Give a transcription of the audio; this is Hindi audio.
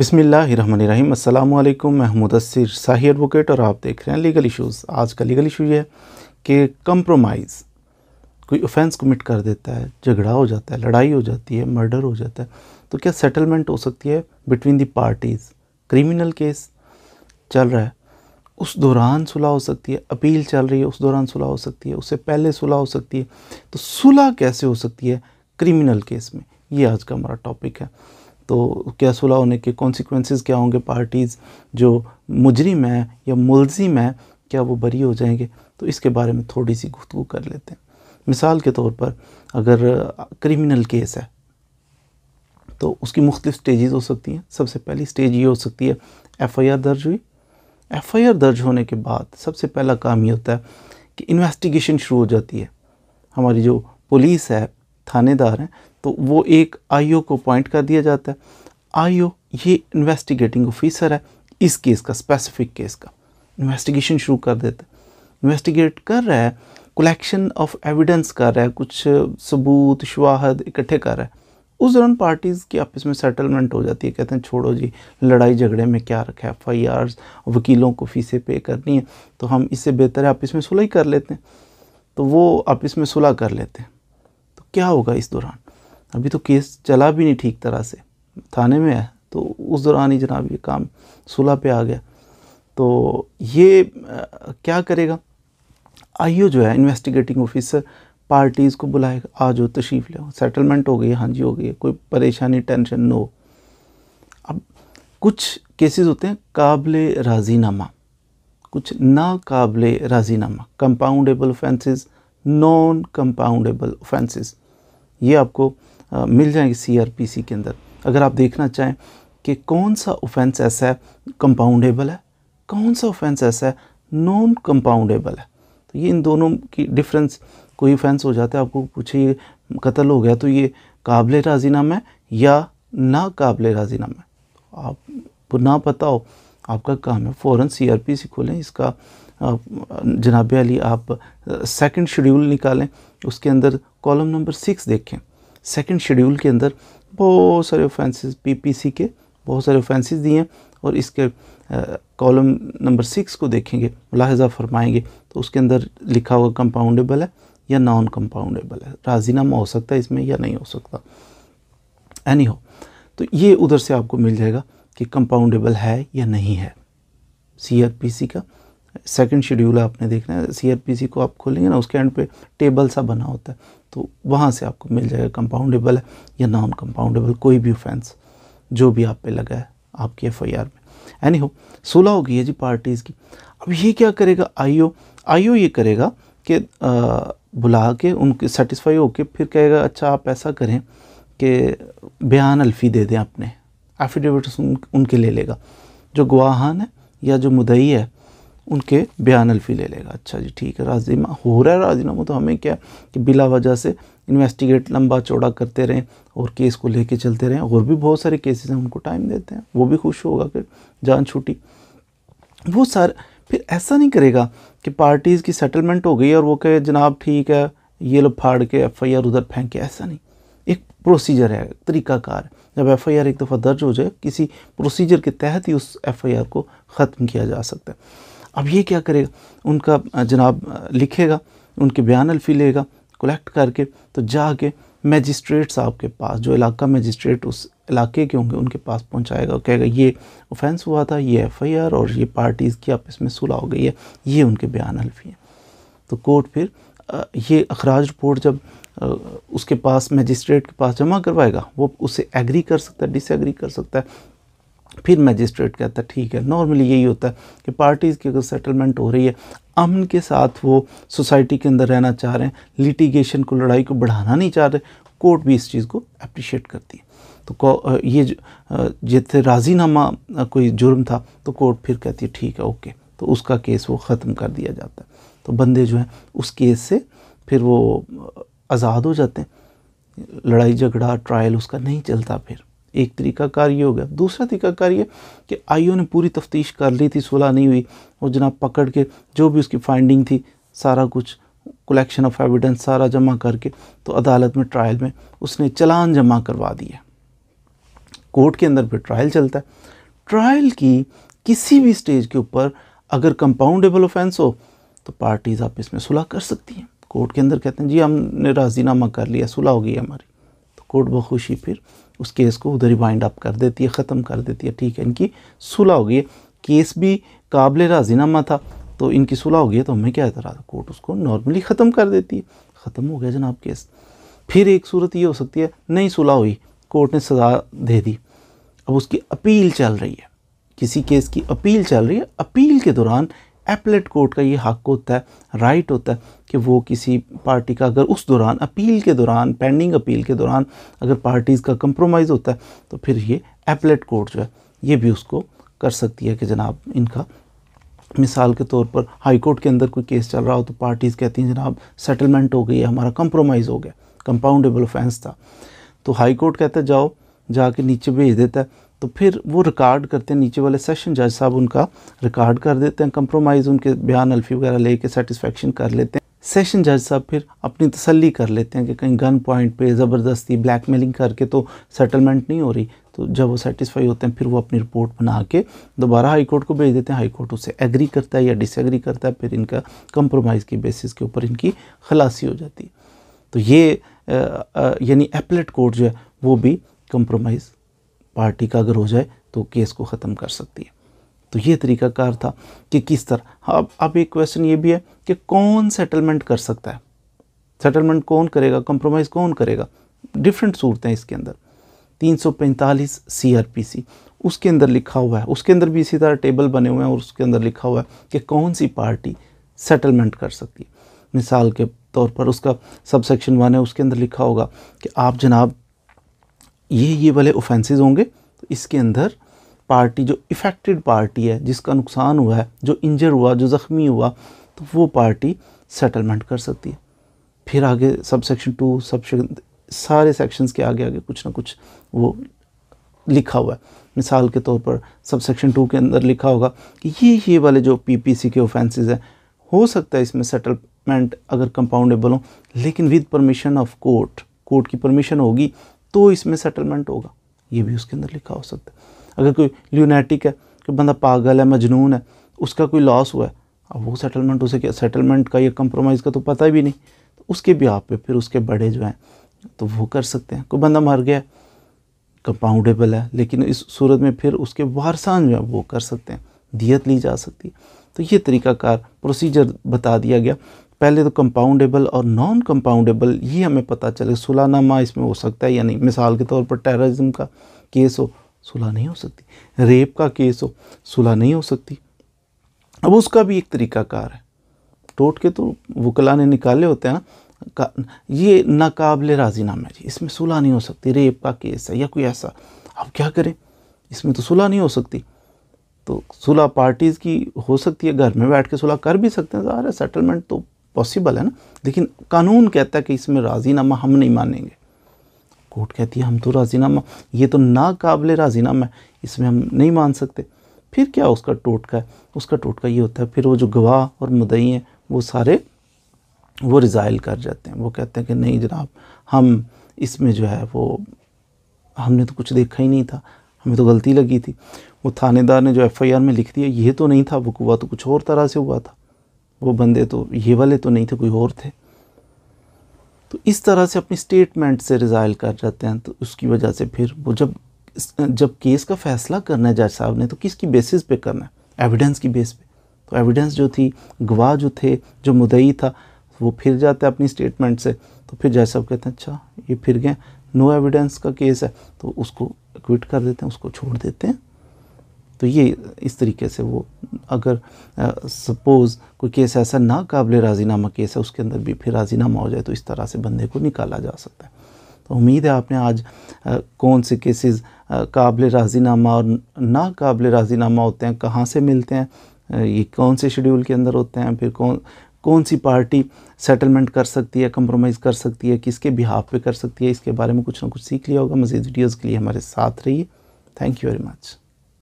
बिसमीम् अल्लाम महमूद मुदसर शाही एडवोकेट और आप देख रहे हैं लीगल इशूज़ आज का लीगल इशू ये है कि कम्प्रोमाइज़ कोई ऑफेंस कमिट कर देता है झगड़ा हो जाता है लड़ाई हो जाती है मर्डर हो जाता है तो क्या सेटलमेंट हो सकती है between the parties criminal case चल रहा है उस दौरान सुलह हो सकती है अपील चल रही है उस दौरान सुलह हो सकती है उससे पहले सुलह हो सकती है तो सुलह कैसे हो सकती है क्रिमिनल केस में ये आज का हमारा टॉपिक है तो क्या सुलह होने के कॉन्सिक्वेंसेस क्या होंगे पार्टीज़ जो मुजरिम हैं या मुलजिम हैं क्या वो बरी हो जाएंगे तो इसके बारे में थोड़ी सी गुफ्तु कर लेते हैं मिसाल के तौर पर अगर क्रिमिनल केस है तो उसकी मुख्त स्टेजेस हो सकती हैं सबसे पहली स्टेज ये हो सकती है एफआईआर दर्ज हुई एफआईआर दर्ज होने के बाद सबसे पहला काम ये होता है कि इन्वेस्टिगेशन शुरू हो जाती है हमारी जो पुलिस है थानेदार हैं तो वो एक आईओ को अपॉइंट कर दिया जाता है आईओ ये इन्वेस्टिगेटिंग ऑफिसर है इस केस का स्पेसिफिक केस का इन्वेस्टिगेशन शुरू कर देता है इन्वेस्टिगेट कर रहा है कलेक्शन ऑफ एविडेंस कर रहा है कुछ सबूत शवाहद इकट्ठे कर रहा है उस दौरान पार्टीज़ की आपस में सेटलमेंट हो जाती है कहते हैं छोड़ो जी लड़ाई झगड़े में क्या रखा है एफ आई आर वकीलों को फ़ीसें पे करनी है तो हम इससे बेहतर है आपस में सुलह ही कर लेते हैं तो वो आपस में सुलह कर लेते हैं क्या होगा इस दौरान अभी तो केस चला भी नहीं ठीक तरह से थाने में है तो उस दौरान ही जनाब ये काम सुलह पे आ गया तो ये आ, क्या करेगा आइयो जो है इन्वेस्टिगेटिंग ऑफिसर पार्टीज़ को बुलाएगा आ जाओ तशीफ ले सेटलमेंट हो गई हाँ जी हो गई कोई परेशानी टेंशन नो अब कुछ केसेस होते हैं काबिल राजीनामा कुछ काबिल राजीनामा compoundable offences non compoundable offences ये आपको आ, मिल जाएंगे सी के अंदर अगर आप देखना चाहें कि कौन सा ऑफेंस ऐसा है कंपाउंडेबल है कौन सा ऑफेंस ऐसा है नॉन कंपाउंडेबल है तो ये इन दोनों की डिफरेंस कोई ऑफेंस हो जाता है आपको पूछे कत्ल हो गया तो ये काबिल राजीनामा है या ना काबिल राजीनामा है आप ना पता हो आपका काम है फ़ौर सी आर पी सी खोलें इसका जनाब अली आप सेकंड शेड्यूल निकालें उसके अंदर कॉलम नंबर सिक्स देखें सेकंड शेड्यूल के अंदर बहुत सारे ऑफेंसेस पीपीसी के बहुत सारे ऑफेंसेस दिए हैं और इसके कॉलम नंबर सिक्स को देखेंगे मुलाहजा फरमाएंगे तो उसके अंदर लिखा हुआ कंपाउंडेबल है या नॉन कंपाउंडेबल है राजीनामा हो सकता है इसमें या नहीं हो सकता एनी हो तो ये उधर से आपको मिल जाएगा कि कंपाउंडेबल है या नहीं है सी का सेकंड शेड्यूल है आपने देखना है सीआरपीसी को आप खोलेंगे ना उसके एंड पे टेबल सा बना होता है तो वहाँ से आपको मिल जाएगा कंपाउंडेबल है या नॉन कंपाउंडेबल कोई भी ऑफेंस जो भी आप पे लगा है आपकी एफ में एनी हो सोलह हो गई है जी पार्टीज़ की अब ये क्या करेगा आईओ आईओ ये करेगा कि बुला के उनके सेटिस्फाई होके फिर कहेगा अच्छा आप ऐसा करें कि बयान अल्फी दे दें अपने एफिडेविट्स उन, उनके ले लेगा जो गवाहान है या जो मुदई है उनके बयान अल्फी ले लेगा अच्छा जी ठीक है राजीनामा हो रहा है राजीनामा तो हमें क्या कि बिला वजह से इन्वेस्टिगेट लंबा चौड़ा करते रहें और केस को लेके चलते रहें और भी बहुत सारे केसेस हैं उनको टाइम देते हैं वो भी खुश होगा कि जान छूटी वो सर फिर ऐसा नहीं करेगा कि पार्टीज़ की सेटलमेंट हो गई और वो कहे जनाब ठीक है ये लोग फाड़ के एफ आई आर उधर ऐसा नहीं एक प्रोसीजर है तरीकाकार जब एफ आई आर एक दफ़ा दर्ज हो जाए किसी प्रोसीजर के तहत ही उस एफ आई आर को ख़त्म किया जा सकता है अब ये क्या करेगा उनका जनाब लिखेगा उनके बयान अल्फी लेगा कलेक्ट करके तो जाके मैजिस्ट्रेट साहब के पास जो इलाका मैजिस्ट्रेट उस इलाके के होंगे उनके पास पहुंचाएगा और कहेगा ये ऑफेंस हुआ था ये एफआईआर और ये पार्टीज़ की आपस में सुलह हो गई है ये उनके बयान अल्फी हैं तो कोर्ट फिर ये अखराज रिपोर्ट जब उसके पास मैजिस्ट्रेट के पास जमा करवाएगा वो उसे एग्री कर सकता है डिसएग्री कर सकता है फिर मजिस्ट्रेट कहता है ठीक है नॉर्मली यही होता है कि पार्टीज़ की अगर सेटलमेंट हो रही है अमन के साथ वो सोसाइटी के अंदर रहना चाह रहे हैं लिटिगेशन को लड़ाई को बढ़ाना नहीं चाह रहे कोर्ट भी इस चीज़ को अप्रिशिएट करती है तो ये जितने राजीनामा कोई जुर्म था तो कोर्ट फिर कहती है ठीक है ओके तो उसका केस वो ख़त्म कर दिया जाता है तो बंदे जो हैं उस केस से फिर वो आज़ाद हो जाते हैं लड़ाई झगड़ा ट्रायल उसका नहीं चलता फिर एक तरीका कार ये हो गया दूसरा तरीका कार ये कि आईओ ने पूरी तफ्तीश कर ली थी सुलह नहीं हुई और जनाब पकड़ के जो भी उसकी फाइंडिंग थी सारा कुछ कलेक्शन ऑफ एविडेंस सारा जमा करके तो अदालत में ट्रायल में उसने चलान जमा करवा दिया कोर्ट के अंदर फिर ट्रायल चलता है ट्रायल की किसी भी स्टेज के ऊपर अगर कंपाउंडेबल ऑफेंस हो तो पार्टीज़ आप इसमें सुलह कर सकती हैं कोर्ट के अंदर कहते हैं जी हमने राजीनामा कर लिया सुलह हो गई हमारी कोर्ट बखुशी फिर उस केस को उधर ही वाइंड अप कर देती है ख़त्म कर देती है ठीक है इनकी सुलह हो गई है केस भी काबिल राजीनामा था तो इनकी सुलह हो गई है तो हमें क्या एतराज़ तो कोर्ट उसको नॉर्मली ख़त्म कर देती है ख़त्म हो गया जनाब केस फिर एक सूरत ये हो सकती है नहीं सुलह हुई कोर्ट ने सज़ा दे दी अब उसकी अपील चल रही है किसी केस की अपील चल रही है अपील के दौरान एपलेट कोर्ट का ये हक होता है राइट होता है कि वो किसी पार्टी का अगर उस दौरान अपील के दौरान पेंडिंग अपील के दौरान अगर पार्टीज़ का कंप्रोमाइज़ होता है तो फिर ये एपलेट कोर्ट जो है ये भी उसको कर सकती है कि जनाब इनका मिसाल के तौर पर हाई कोर्ट के अंदर कोई केस चल रहा हो तो पार्टीज़ कहती हैं जनाब सेटलमेंट हो गई है हमारा कंप्रोमाइज़ हो गया कंपाउंडेबल ऑफेंस था तो हाई कोर्ट कहता है जाओ जाके नीचे भेज देता है तो फिर वो रिकॉर्ड करते हैं नीचे वाले सेशन जज साहब उनका रिकॉर्ड कर देते हैं कंप्रोमाइज़ उनके बयान अल्फी वगैरह लेके सेटिस्फेक्शन कर लेते हैं सेशन जज साहब फिर अपनी तसल्ली कर लेते हैं कि कहीं गन पॉइंट पे ज़बरदस्ती ब्लैकमेलिंग करके तो सेटलमेंट नहीं हो रही तो जब वो सेटिस्फाई होते हैं फिर वो अपनी रिपोर्ट बना के दोबारा हाई कोर्ट को भेज देते हैं हाई कोर्ट उससे एग्री करता है या डिसएग्री करता है फिर इनका कंप्रोमाइज़ की बेसिस के ऊपर इनकी खलासी हो जाती है तो ये यानी एपलेट कोर्ट जो है वो भी कंप्रोमाइज़ पार्टी का अगर हो जाए तो केस को ख़त्म कर सकती है तो ये तरीकाकार था कि किस तरह हाँ, अब अब एक क्वेश्चन ये भी है कि कौन सेटलमेंट कर सकता है सेटलमेंट कौन करेगा कंप्रोमाइज़ कौन करेगा डिफरेंट सूरतें हैं इसके अंदर 345 सीआरपीसी उसके अंदर लिखा हुआ है उसके अंदर भी इसी तरह टेबल बने हुए हैं और उसके अंदर लिखा हुआ है कि कौन सी पार्टी सेटलमेंट कर सकती है मिसाल के तौर पर उसका सबसेक्शन वन है उसके अंदर लिखा होगा कि आप जनाब ये ये वाले ऑफेंसेस होंगे तो इसके अंदर पार्टी जो इफ़ेक्टेड पार्टी है जिसका नुकसान हुआ है जो इंजर हुआ जो ज़ख्मी हुआ तो वो पार्टी सेटलमेंट कर सकती है फिर आगे सब सेक्शन टू सब सारे सेक्शंस के आगे आगे कुछ ना कुछ वो लिखा हुआ है मिसाल के तौर पर सब सेक्शन टू के अंदर लिखा होगा कि ये ये वाले जो पीपीसी के ऑफेंसेस हैं हो सकता है इसमें सेटलमेंट अगर कंपाउंडेबल हो लेकिन with permission of court court की परमिशन होगी तो इसमें सेटलमेंट होगा ये भी उसके अंदर लिखा हो सकता है अगर कोई ल्यूनेटिक है कोई बंदा पागल है मजनून है उसका कोई लॉस हुआ है अब वो सेटलमेंट उसे क्या सेटलमेंट का या कंप्रोमाइज़ का तो पता भी नहीं तो उसके भी आप पे फिर उसके बड़े जो हैं तो वो कर सकते हैं कोई बंदा मर गया कंपाउंडेबल है लेकिन इस सूरत में फिर उसके वारसान जो है वो कर सकते हैं दियत ली जा सकती है तो ये तरीकाकार प्रोसीजर बता दिया गया पहले तो कंपाउंडेबल और नॉन कंपाउंडेबल ये हमें पता चले सुलानामा इसमें हो सकता है या नहीं मिसाल के तौर पर टेररिज्म का केस हो सुलह नहीं हो सकती रेप का केस हो सुलह नहीं हो सकती अब उसका भी एक तरीकाकार है टोट के तो वकला ने निकाले होते हैं ना ये नाकबले राजीनामा है जी इसमें सुलह नहीं हो सकती रेप का केस है या कोई ऐसा अब क्या करें इसमें तो सुलह नहीं हो सकती तो सुलह पार्टीज़ की हो सकती है घर में बैठ के सुलह कर भी सकते हैं सारे सेटलमेंट तो पॉसिबल है ना लेकिन कानून कहता है कि इसमें राजीनामा हम नहीं मानेंगे कोर्ट कहती है हम तो राजीनामा ये तो नाकबले राजीनामा है इसमें हम नहीं मान सकते फिर क्या उसका टोटका है उसका टोटका ये होता है फिर वो जो गवाह और मुदई हैं वो सारे वो रिज़ाइल कर जाते हैं वो कहते हैं कि नहीं जनाब हम इसमें जो है वो हमने तो कुछ देखा ही नहीं था हमें तो गलती लगी थी वो थानेदार ने जो एफआईआर में लिख दिया ये तो नहीं था वकूआ तो कुछ और तरह से हुआ था वो बंदे तो ये वाले तो नहीं थे कोई और थे तो इस तरह से अपनी स्टेटमेंट से रिज़ाइल कर जाते हैं तो उसकी वजह से फिर वो जब जब केस का फैसला करना है जज साहब ने तो किसकी बेसिस पे करना है एविडेंस की बेस पे तो एविडेंस जो थी गवाह जो थे जो मुदई था वो फिर जाते हैं अपनी स्टेटमेंट से तो फिर जज साहब कहते हैं अच्छा ये फिर गए नो एविडेंस का केस है तो उसको क्विट कर देते हैं उसको छोड़ देते हैं तो ये इस तरीके से वो अगर सपोज़ कोई केस ऐसा काबिल राजीनामा केस है उसके अंदर भी फिर राजीनामा हो जाए तो इस तरह से बंदे को निकाला जा सकता है तो उम्मीद है आपने आज कौन से केसेस काबिल राजीनामा और काबिल राजीनामा होते हैं कहाँ से मिलते हैं ये कौन से शेड्यूल के अंदर होते हैं फिर कौन कौन सी पार्टी सेटलमेंट कर सकती है कंप्रोमाइज़ कर सकती है किसके बिहाफ पे कर सकती है इसके बारे में कुछ ना कुछ सीख लिया होगा मज़ीद वीडियोज़ के लिए हमारे साथ रहिए थैंक यू वेरी मच